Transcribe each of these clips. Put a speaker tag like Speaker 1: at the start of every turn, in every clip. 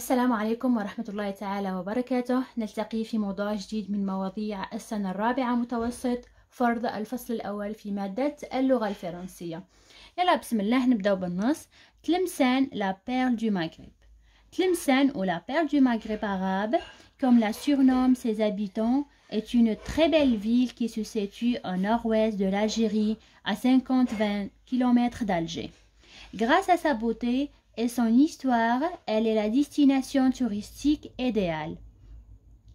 Speaker 1: السلام عليكم ورحمة الله تعالى وبركاته نلتقي في موضوع جديد من مواضيع السنة الرابعة متوسط فرض الفصل الأول في مادة اللغة الفرنسية يلا بسم الله نبدأ بالنص تلمسان لا بير دو مغرب تلمسان ou la perle du Maghreb arabe, comme la surnomment ses habitants, est une très belle ville qui se situe au nord-ouest de l'Algérie, à 50-20 km d'Alger. Grâce à sa beauté, et son histoire, elle est la destination touristique idéale.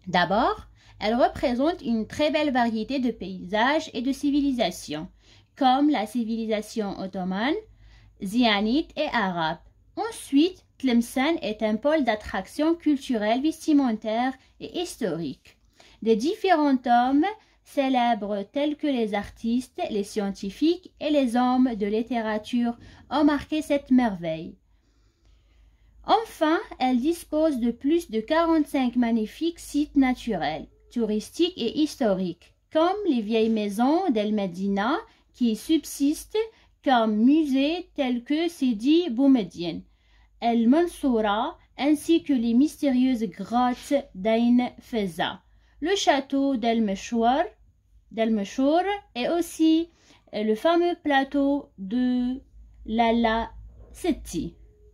Speaker 1: D'abord, elle représente une très belle variété de paysages et de civilisations, comme la civilisation ottomane, zianite et arabe. Ensuite, Tlemcen est un pôle d'attraction culturelle, vestimentaire et historique. Des différents hommes célèbres tels que les artistes, les scientifiques et les hommes de littérature ont marqué cette merveille. Enfin, elle dispose de plus de 45 magnifiques sites naturels, touristiques et historiques, comme les vieilles maisons d'El Medina qui subsistent comme musées tels que Sidi Boumediene, El Mansoura, ainsi que les mystérieuses grottes d'Ain Feza. Le château d'El Mechour et aussi le fameux plateau de Lala Seti.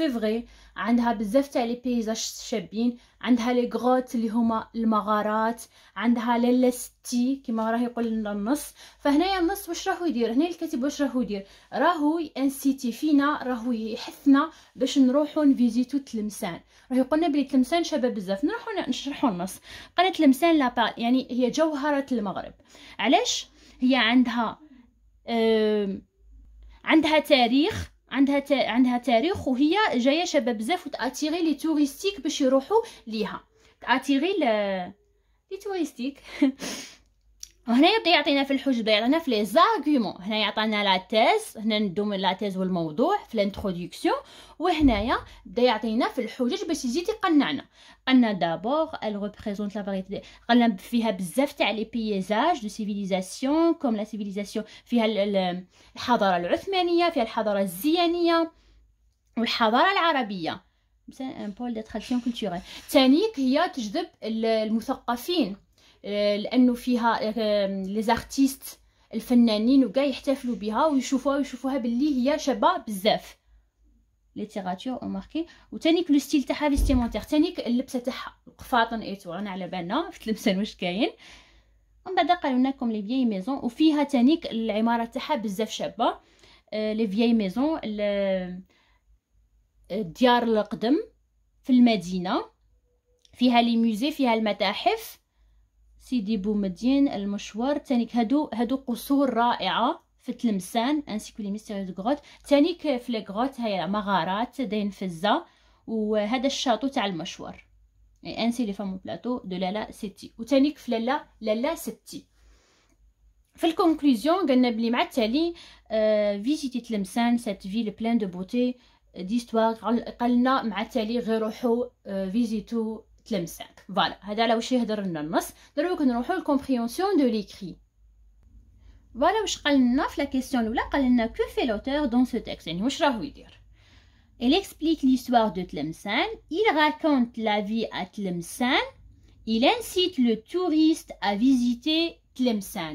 Speaker 1: سي فغي عندها بزاف تاع لي بيزاج شابين عندها لي غروت اللي هما المغارات عندها ليلستي كيما راه يقول لنا النص فهنايا النص واش راهو يدير هنا الكاتب واش راهو يدير راهو انسيتي فينا راهو يحثنا باش نروحو نفيزيتو تلمسان راه يقولنا بلي تلمسان شباب بزاف نروحو نشرحو النص قالت تلمسان لا يعني هي جوهره المغرب علاش هي عندها عندها تاريخ عندها تا... عندها تاريخ وهي جايه شباب بزاف وتاتيري لي توريستيك باش يروحوا ليها تاتيري ل... لي توريستيك وهنا يعطينا في الحجبه يعطينا في لي هنا يعطينا لا تيز هنا ندوم لا تيز والموضوع في الانتروديكسيون وهنايا بدا يعطينا في الحجج باش يجي تقنعنا قلنا دابور ال ريبريزونت لا فاريتي قلنا فيها بزاف تاع لي بيزاج دو سيفيليزاسيون كوم لا سيفيليزاسيون فيها الحضاره العثمانيه فيها الحضاره الزيانيه والحضاره العربيه مثلا بول داتخالسيون كولتوريل ثانيك هي تجذب المثقفين آه، لانه فيها لي آه، زارتيست الفنانين وكاع يحتفلوا بها ويشوفوها ويشوفوها باللي هي شابه بزاف ليتيراتور او ماركي وتانيك لو ستيل تاعها فيستيمونتير تانيك اللبسه تاعها قفاطن ايتو رانا على بالنا في اللبسه واش كاين ومن بعد قالوا لكم لي فيي ميزون وفيها تانيك العماره تاعها بزاف شابه لي فيي ميزون الديار القدم في المدينه فيها لي ميزي فيها المتاحف سيدي بومدين المشوار تانيك هادو هادو قصور رائعه في تلمسان انسي كو لي دو غوت تانيك في لي غوت هي مغارات داين فزه وهذا الشاطو تاع المشوار يعني انسي لي فامو بلاطو دو لالا ستي وتانيك في لالا لالا ستي في الكونكلوزيون قلنا بلي مع التالي آه، فيزيتي تلمسان سات فيل بلان دو بوتي ديستوار قالنا مع التالي غير روحو آه، فيزيتو تلمسات فوالا هذا على واش يهضر لنا النص دروك نروحو للكومبريونسيون دو ليكري فوالا واش قال لنا في لا كيسيون الاولى قال لنا كو في لوتور دون سو تيكست يعني واش راهو يدير Il explique l'histoire de Tlemcen, il raconte la vie à Tlemcen, il incite le touriste à visiter Tlemcen.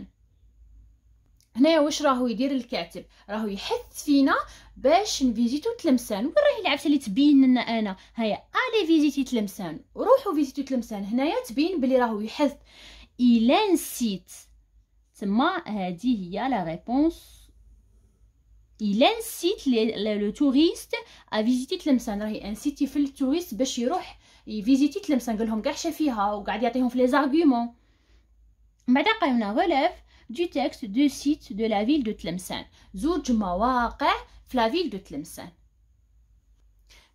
Speaker 1: هنايا واش راهو يدير الكاتب راهو يحث فينا باش نفيزيتو تلمسان وين راهي العفسه اللي تبين لنا انا هيا الي فيزيتي تلمسان روحو فيزيتو تلمسان هنايا تبين بلي راهو يحث الى نسيت تما هذه هي لا ريبونس الى نسيت لو توريست ا فيزيتي تلمسان راهي انسيتي في التوريست باش يروح يفيزيتي تلمسان قال لهم كاع شافيها وقاعد يعطيهم في لي زارغومون بعدا قالنا غلاف du texte du site de la ville de Tlemcen. زوج مواقع في la ville de Tlemcen.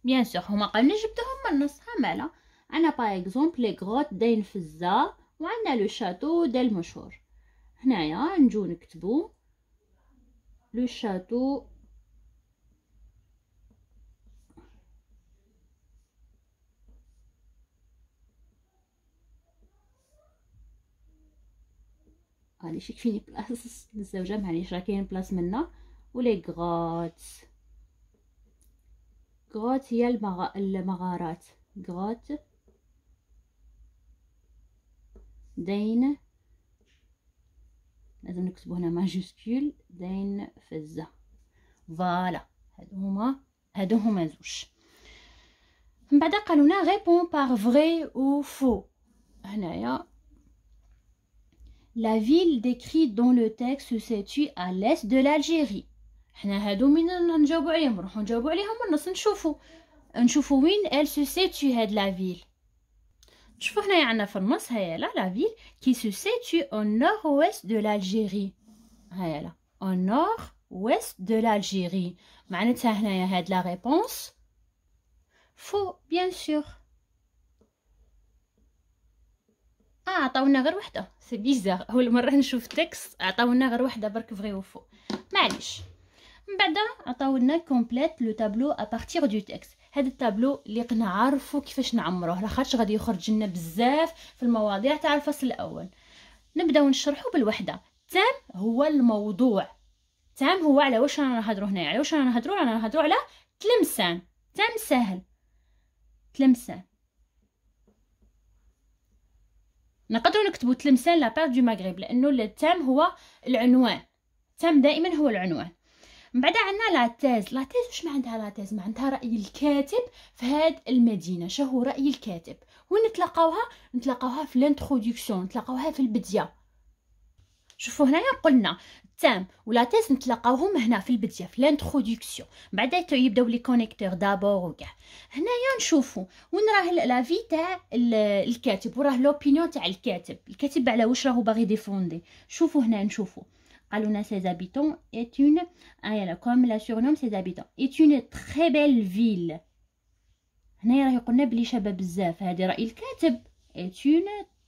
Speaker 1: Bien sûr, هما قبل جبتهم من النص همالة. عنا par exemple les grottes دين فزة وعنا le château ديل مشهور. هنايا نجو نكتبو le château شي يكفيني بلاص للزوجه معليش راه كاين بلاص منا ولي غوت غوت هي المغ... المغارات غوت دين لازم نكتبو هنا ماجوسكول دين فزة فوالا هادو هما هادو هما زوج من بعد قالونا غيبون باغ فغي او فو هنايا La ville décrite dans le texte se situe à l'est de l'Algérie. حنا elle se situe de la ville. la ville qui se situe au nord-ouest de l'Algérie. au nord-ouest de l'Algérie. معناتها هنايا هاد la réponse faux bien sûr. اه عطاونا غير وحده سي بيزار اول مره نشوف تكس عطاونا غير وحده برك فغي وفو معليش من بعد عطاونا كومبليت لو تابلو بارتير دو تكس هذا التابلو اللي قنا عارفو كيفاش نعمروه لاخاطش غادي يخرج لنا بزاف في المواضيع تاع الفصل الاول نبداو نشرحو بالوحده تام هو الموضوع تام هو على واش رانا نهضروا هنايا على واش رانا نهضروا رانا نهضروا على تلمسان تام سهل تلمسان نقدروا نكتبوا تلمسان لاباغ دو مغرب لانه التام هو العنوان التام دائما هو العنوان من بعد عندنا لا تيز واش معناتها لا تيز معناتها راي الكاتب في هاد المدينه شهو راي الكاتب وين نتلاقاوها نتلاقاوها في لانتروديكسيون نتلاقاوها في البدايه شوفوا هنايا قلنا التام ولا تيز نتلاقاوهم هنا في البداية في لانتروديكسيون بعدا يبداو لي كونيكتور دابور وكاع هنايا نشوفو وين راه لافي تاع الكاتب وراه لوبينيون تاع الكاتب الكاتب على واش راهو باغي ديفوندي شوفوا هنا نشوفوا Aluna, ses habitants, اون une, كوم ah, لا surnomme ses habitants, ات اون très بيل فيل هنايا راه يقولنا بلي شباب بزاف هذه راي الكاتب ات اون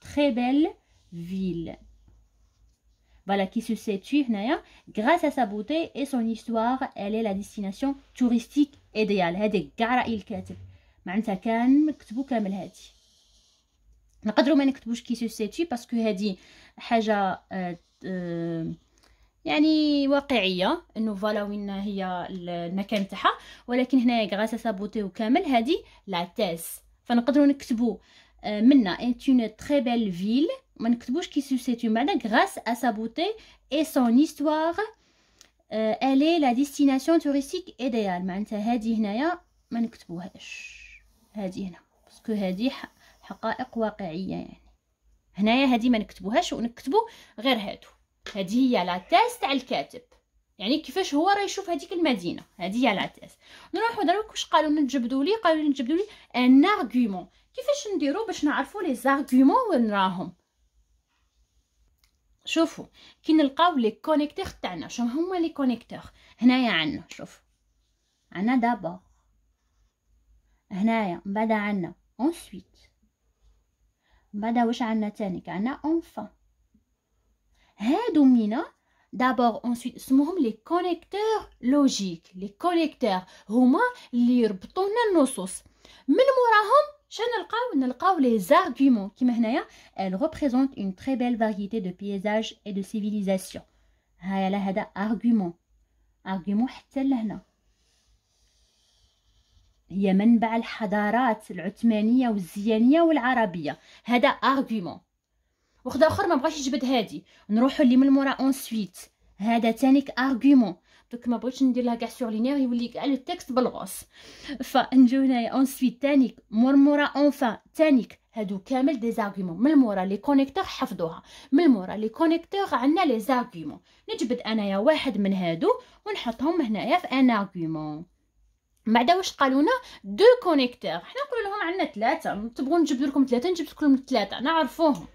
Speaker 1: très بيل فيل voilà, qui se situe grâce à sa beauté et son histoire elle est la destination touristique idéale هذا كاع راي الكاتب معناتها كان نكتبو كامل هادي نقدروا ما نكتبوش كي سو سيتي باسكو هادي حاجه آه آه يعني واقعيه انه فوالا وين هي المكان تاعها ولكن هنايا غراس سابوتي وكامل هذه لا تاس فنقدروا نكتبوا منا ايت اون تري بيل فيل ما نكتبوش كي سوسيتي معنى غراس ا سا بوتي اي سون histoire euh, elle est la destination touristique معناتها هادي هنايا ما نكتبوهاش هادي هنا باسكو هادي حقائق واقعيه يعني هنايا هادي ما نكتبوهاش ونكتبو غير هادو هادي هي لا تيست تاع الكاتب يعني كيفاش هو راه يشوف هذيك المدينه هذه هي لاتيس نروحوا نروحو دروك واش قالوا لنا لي قالوا لي نجبدوا لي ان ارغومون كيفاش نديرو باش نعرفوا لي زارغومون وين راهم شوفوا كي نلقاو لي كونيكتور تاعنا شنو هما لي كونيكتور هنايا عندنا شوف عندنا دابا هنايا من بعد عندنا اونسويت من بعد واش عندنا تانيك عندنا اونفان هادو مينا دابور اونسويت اسمهم لي كونيكتور لوجيك لي كونيكتور هما اللي يربطونا النصوص من موراهم شنلقاو نلقاو نلقاو لي زارغومون كيما هنايا ال ريبريزونت اون تري بيل فاريتي دو بيزاج اي دو سيفيليزاسيون هاي لا هذا ارغومون ارغومون حتى لهنا هي منبع الحضارات العثمانيه والزيانيه والعربيه هذا ارغومون وخد اخر ما بغاش يجبد هادي نروحو اللي من مورا اون سويت هذا تانيك ارغومون دوك ما بغيتش ندير لها كاع لينير يولي كاع لو تكست بالغوص فنجيو هنايا اونسويت تانيك مرموره اونفا تانيك هادو كامل دي زارغومون من مورا لي كونيكتور حفظوها من مورا لي كونيكتور عندنا لي زارغومون نجبد انايا واحد من هادو ونحطهم هنايا في ان ارغومون بعدا واش قالونا دو كونيكتور حنا نقول لهم عندنا ثلاثه تبغوا نجبد لكم ثلاثه نجبد لكم ثلاثه نعرفوهم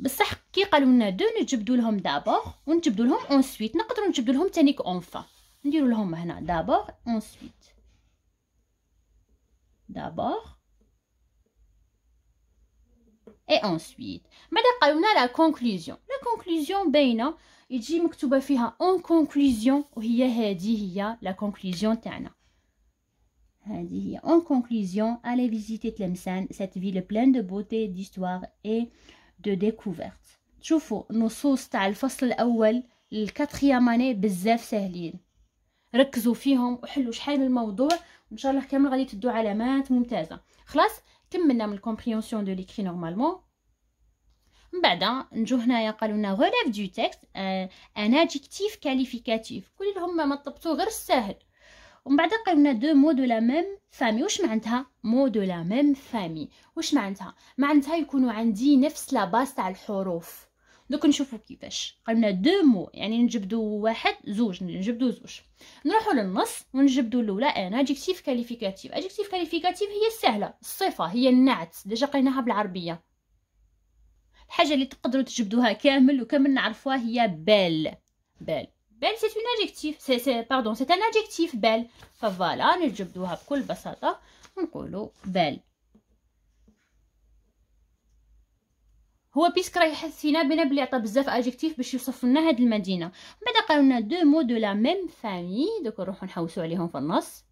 Speaker 1: بصح كي قالوا لنا دو نجبدوا لهم دابور ونجبدوا لهم اونسويت نقدروا نجبدوا لهم تانيك اونفا نديروا لهم هنا دابور اونسويت دابور اي اونسويت بعدا قالوا لنا لا كونكلوزيون لا كونكلوزيون باينه يجي مكتوبه فيها اون كونكلوزيون وهي هذه هي لا كونكلوزيون تاعنا En conclusion, allez visiter Tlemcen, cette ville pleine de beauté, d'histoire اي دو ديكوفيرت شوفوا النصوص تاع الفصل الاول للكاتريام اني بزاف ساهلين ركزوا فيهم وحلوا شحال من الموضوع وان شاء الله كامل غادي تدوا علامات ممتازه خلاص كملنا من الكومبريونسيون دو ليكري نورمالمون من بعد نجو هنايا قالوا لنا غولاف دو تكست ان ادجكتيف كاليفيكاتيف كل هما ما طبطو غير الساهل ومن بعد قلنا دو مو دو لا ميم فامي واش معناتها مو دو لا ميم فامي واش معناتها معناتها يكونوا عندي نفس لا باس تاع الحروف دوك نشوفوا كيفاش قلنا دو مو يعني نجبدو واحد زوج نجبدو زوج نروحوا للنص ونجبدوا الاولى انا ادجكتيف كاليفيكاتيف ادجكتيف كاليفيكاتيف هي السهله الصفه هي النعت ديجا قلناها بالعربيه الحاجه اللي تقدروا تجبدوها كامل وكامل نعرفوها هي بال بال بل سي اون ادجيكتيف سي سي باردون سي ان ادجيكتيف بل فوالا نجبدوها بكل بساطه ونقولوا بل هو بيسك راه يحس فينا بنا بلي عطى بزاف ادجكتيف باش يوصف لنا هاد المدينه بعدا قالوا لنا دو مو دو لا ميم فامي دوك نروحو نحوسو عليهم في النص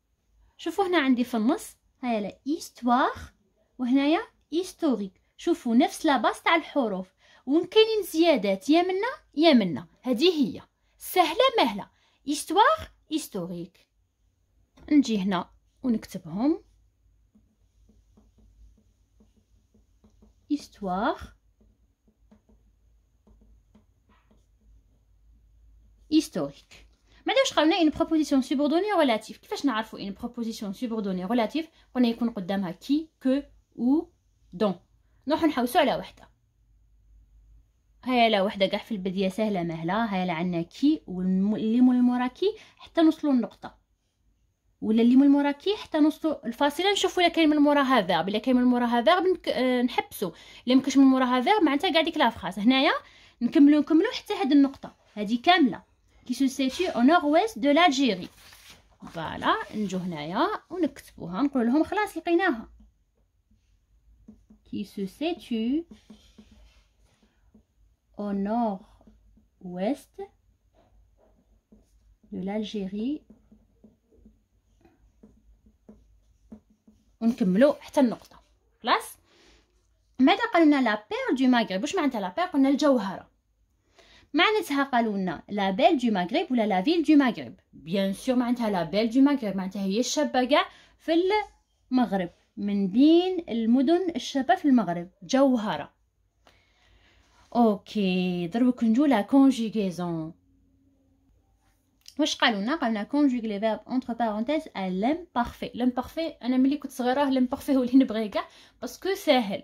Speaker 1: شوفوا هنا عندي في النص هيا لا ايستوار وهنايا هيستوريك شوفوا نفس لاباس تاع الحروف وكاينين كاينين زيادات يا منا يا منا هذه هي c'est méhla. Histoire historique. On vient là, on histoire historique. Madame, je vais une proposition subordonnée relative. Qu'est-ce que je une proposition subordonnée relative? On est condamné à qui, que ou dans. Nous nous هيا لا وحده كاع في البدايه سهله مهله هيا لا عندنا كي واللي مول كي حتى نوصلوا النقطه ولا اللي مول كي حتى نوصلوا الفاصله نشوفوا الا كاين من مورا هذا الا كاين من مورا هذا آه، نحبسوا الا مكاش من مورا هذا معناتها كاع ديك لافراس هنايا نكملوا نكملوا حتى هاد النقطه هادي كامله كي سو سيتي او نور ويست دو لاجيري فوالا نجو هنايا ونكتبوها نقول لهم خلاص لقيناها كي سو سيتي au nord-ouest de l'Algérie ونكملوا حتى النقطه خلاص ماذا قالوا لا بير دو ماغرب واش معناتها لا بير قلنا الجوهره معناتها قالوا لنا لا بيل دو ماغرب ولا لا فيل دو ماغرب بيان سور معناتها لا بيل دو ماغرب معناتها هي الشابه كاع في المغرب من بين المدن الشابه في المغرب جوهره OK va la conjugaison واش on conjugue les verbes entre parenthèses à l'imparfait l'imparfait انا ملي كنت صغيره l'imparfait هو اللي كاع باسكو ساهل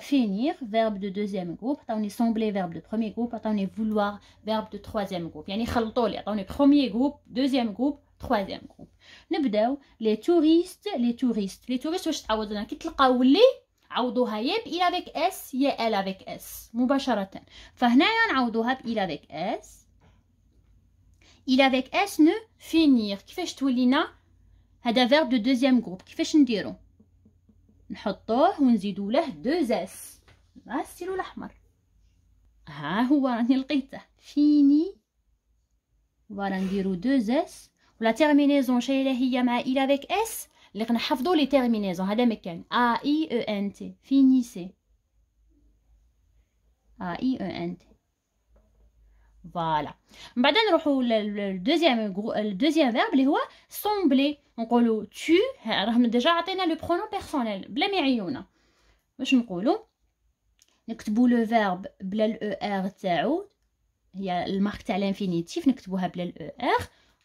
Speaker 1: finir verbe de deuxième groupe عطاوني sembler verbe de premier groupe عطاوني vouloir verbe de troisième groupe يعني خلطوا لي premier groupe deuxième groupe troisième groupe les touristes les touristes les touristes عوضوها يا بإلافيك اس يا ألافيك اس مباشرة فهنا نعوضها بإلافيك اس إلافيك اس نو فينير كيفاش تولينا هذا فيرب دو دوزيام جروب كيفاش نديرو نحطوه ونزيدو له دوز اس ستيلو الأحمر ها هو راني لقيته فيني فوالا نديرو دوز اس ولا تيرمينيزون شايله هي مع إلافيك اس اللي غنحفظوا لي تيرمينيزون هذا مكان ا اي او ان تي فينيسي ا اي او ان تي فوالا من بعد نروحوا للدوزيام الدوزيام فيرب اللي هو سومبلي نقولوا تو راهم ديجا عطينا لو برونون بيرسونيل بلا ما يعيونا واش نقولوا نكتبوا لو فيرب بلا الاو ار e تاعو هي المارك تاع الانفينيتيف نكتبوها بلا الاو ار e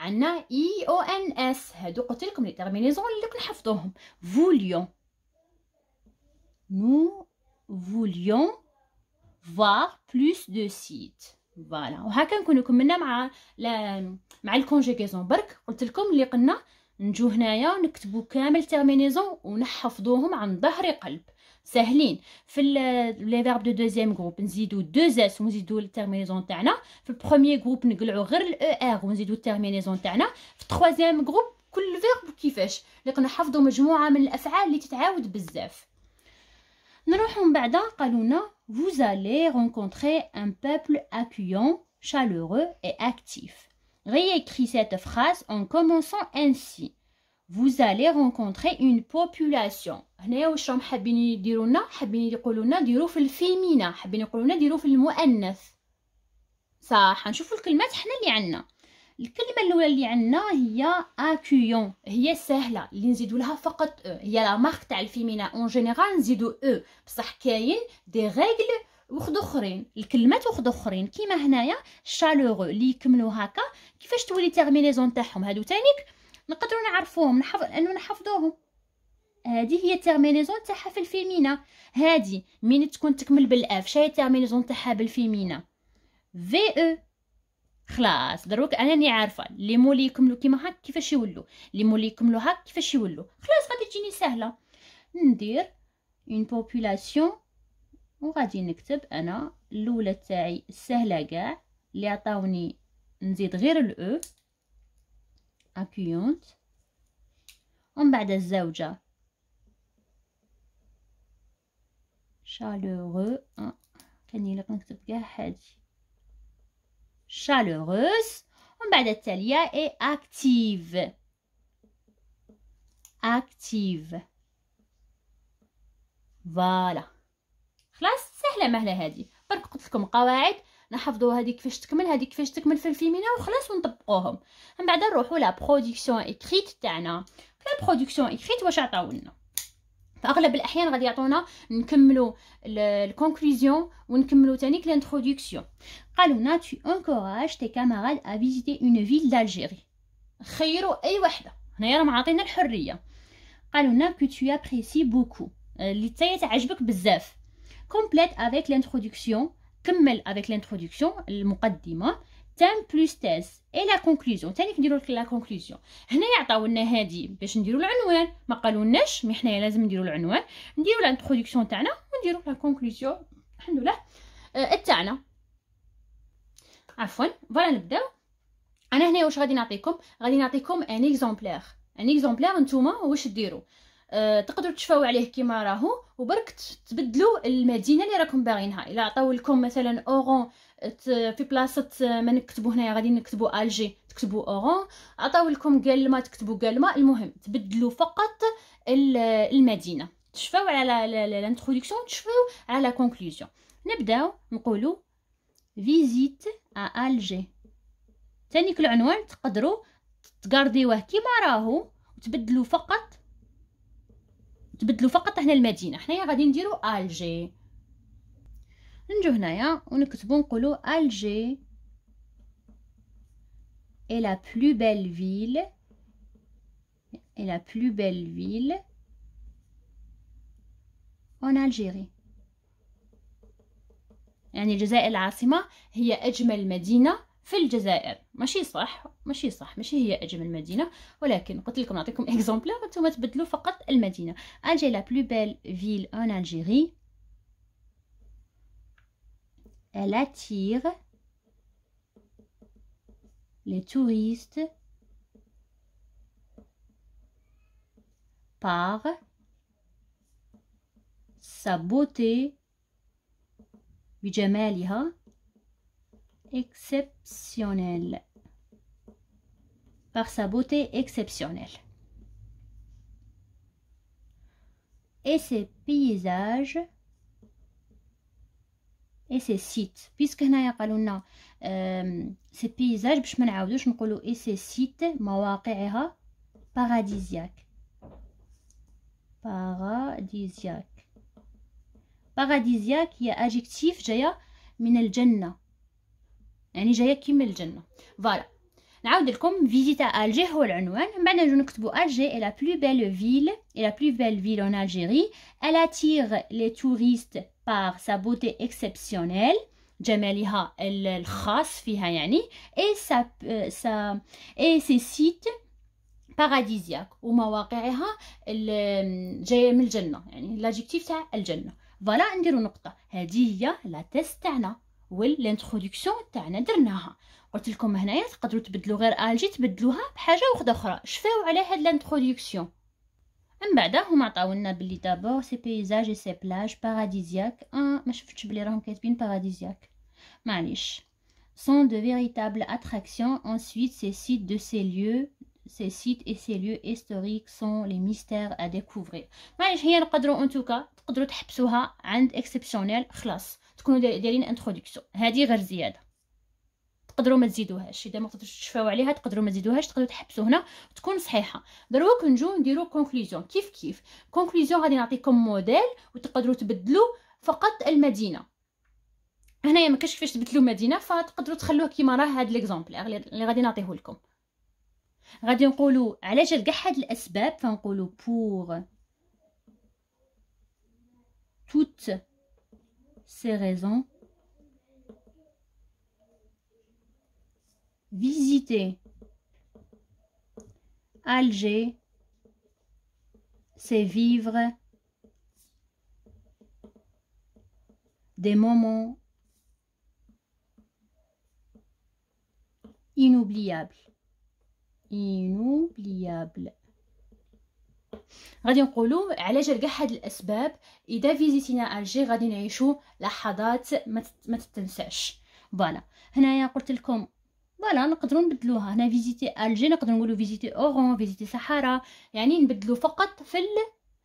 Speaker 1: عندنا اي e او ان اس هادو قلت لكم لي تيرمينيزون اللي كنحفظوهم فوليون نو فوليون فا بلوس دو سيت فوالا وهكا نكونو كملنا مع ل... مع الكونجيكيزون برك قلت لكم اللي قلنا نجو هنايا نكتبو كامل تيرمينيزون ونحفظوهم عن ظهر قلب C'est facile. les verbes du deuxième groupe, nous ajoutons deux S et nous ajoutons la terminaison. Dans le premier groupe, nous n'ajoutons le ER nous ajoutons la terminaison. Dans le troisième groupe, tous les verbes. Nous avons donc un ensemble d'affaires qui s'appliquent beaucoup. Nous y allons ensuite. Vous allez rencontrer un peuple accueillant, chaleureux et actif. Réécris cette phrase en commençant ainsi. vous allez rencontrer une population هنايا واش راهم حابين يديرو لنا حابين يقولو لنا ديروا في الفيمينا حابين يقولو لنا ديروا في المؤنث صح نشوفوا الكلمات حنا اللي عندنا الكلمه الاولى اللي عندنا هي اكيون هي سهله اللي نزيدو لها فقط او هي لا مارك تاع الفيمينا اون جينيرال نزيدو او بصح كاين دي ريغل وخد اخرين الكلمات وخد اخرين كيما هنايا شالوغو اللي يكملوا هكا كيفاش تولي تيرمينيزون تاعهم هادو تانيك نقدروا نعرفوهم نحف... انه نحفظوهم هذه هي التيرمينيزون تاعها في الفيمينا هذه من تكون تكمل بالاف شاي التيرمينيزون تاعها بالفيمينا في او e. خلاص دروك انني عارفه لي مولي يكملوا كيما هاك كيفاش يولوا لي مولي يكملوا هاك كيفاش يولوا خلاص غادي تجيني سهله ندير اون بوبولاسيون وغادي نكتب انا الاولى تاعي السهله كاع اللي عطاوني نزيد غير الاو e. appuyante ومن بعد الزوجة شالورو آه. كان الا نكتب كاع هادي شالوروس ومن بعد التالية اي اكتيف اكتيف فوالا خلاص سهله مهله هذه برك قلت لكم قواعد نحفظوا هذه كيفاش تكمل هذه كيفاش تكمل في الفيمينا وخلاص ونطبقوهم من بعد نروحوا لا برودكسيون اكريت تاعنا لا برودكسيون اكريت واش عطاولنا اغلب الاحيان غادي يعطونا نكملوا الكونكلوزيون ونكملوا تانيك لانترودكسيون قالوا لنا تي انكوراج تي كامارال ا فيزيتي اون فيل دالجيري خيروا اي وحده هنايا راهم عاطينا الحريه قالوا لنا كو تي ابريسي بوكو اللي تايا تعجبك بزاف كومبليت افيك لانترودكسيون كمل افيك لانتروداكسيون المقدمه تام بلس تاس اي لا كونكلوزيون ثاني كنديروا لا كونكلوزيون هنا يعطاو لنا هادي باش نديروا العنوان ما قالولناش مي حنايا لازم نديروا العنوان نديروا الانتروداكسيون تاعنا ونديروا لا كونكلوزيون الحمد لله آه تاعنا عفوا فوالا نبداو انا هنا واش غادي نعطيكم غادي نعطيكم ان اكزومبلير ان اكزومبلير نتوما واش ديروا أه تقدروا تشفاو عليه كيما راهو وبرك تبدلوا المدينه اللي راكم باغينها الا عطاو لكم مثلا اورون في بلاصه آه، ما نكتبوا هنايا غادي نكتبوا الجي تكتبوا اورون عطاو لكم قالما تكتبوا قالما المهم تبدلوا فقط المدينه تشفاو على الانترودكسيون تشفاو على لا كونكلوزيون نبداو نقولوا فيزيت ا الجي تانيك العنوان تقدروا تقارديوه كيما راهو وتبدلوا فقط تبدلوا فقط هنا المدينه حنايا غادي نديروا الجي نجو هنايا ونكتبوا نقولوا الجي اي لا بلو بيل فيل اي لا بلو بيل فيل اون الجيري يعني الجزائر العاصمة هي أجمل مدينة في الجزائر ماشي صح ماشي صح ماشي هي اجمل مدينه ولكن قلت لكم نعطيكم اكزومبل وانتم تبدلوا فقط المدينه اجي لا بلو بيل فيل ان الجيري الا تيغ لي توريست بار sa بجمالها exceptionnel. Par sa beauté exceptionnelle. Et ses paysages et ses sites. Puisque nous avons ces paysages je ما نعاودوش dire et ses sites مواقعها paradisiaque. Paradisiaque. Paradisiaque un adjectif min من الجنه يعني جايه كيما الجنه فوالا نعاود لكم فيزيتا الجي هو العنوان من بعد نجو نكتبوا الجي اي لا بلو بيل فيل اي لا بلو بيل فيل اون الجيري الا تيغ لي توريست بار سا بوتي اكسبسيونيل جمالها الخاص فيها يعني اي سا سا اي سي سيت باراديزياك ومواقعها جايه من الجنه يعني لاجيكتيف تاع الجنه فوالا نديرو نقطه هذه هي لا تيست تاعنا والانترودكسيون تاعنا درناها قلت لكم هنايا تقدروا تبدلوا غير الجي تبدلوها بحاجه وحده اخرى شفاو على هاد من بعد هما عطاولنا بلي دابور سي اي سي بلاج باراديزياك ما شفتش بلي راهم باراديزياك معليش sont de véritables attractions ensuite ces sites de ces lieux ces sites et ces lieux historiques sont les mystères à découvrir معليش هي نقدروا en tout تقدروا تحبسوها exceptionnel خلاص تكونوا دايرين انتروداكسيون هذه غير زياده تقدروا ما تزيدوهاش اذا ما قدرتوش تشفاو عليها تقدروا ما تزيدوهاش تقدروا تحبسوا هنا تكون صحيحه دروك نجيو نديرو كونكلوزيون كيف كيف كونكلوزيون غادي نعطيكم موديل وتقدروا تبدلوا فقط المدينه هنايا ما كاش كيفاش تبدلوا مدينه فتقدروا تخلوه كيما راه هاد ليكزامبل اللي غادي نعطيه لكم غادي نقولوا على جال كاع هاد الاسباب فنقولوا بور توت ces raisons. Visiter Alger, c'est vivre des moments inoubliables. Inoubliables. غادي نقولوا علاش لقى هاد الاسباب اذا فيزيتينا الجي غادي نعيشوا لحظات ما تتنساش فوالا هنايا قلت لكم فوالا نقدروا نبدلوها هنا فيزيتي الجي نقدروا نقولوا فيزيتي اورون فيزيتي صحراء يعني نبدلو فقط في ال...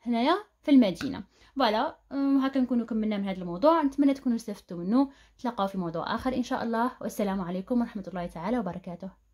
Speaker 1: هنايا في المدينه فوالا هكا نكونوا كملنا من هذا الموضوع نتمنى تكونوا استفدتوا منه نتلاقاو في موضوع اخر ان شاء الله والسلام عليكم ورحمه الله تعالى وبركاته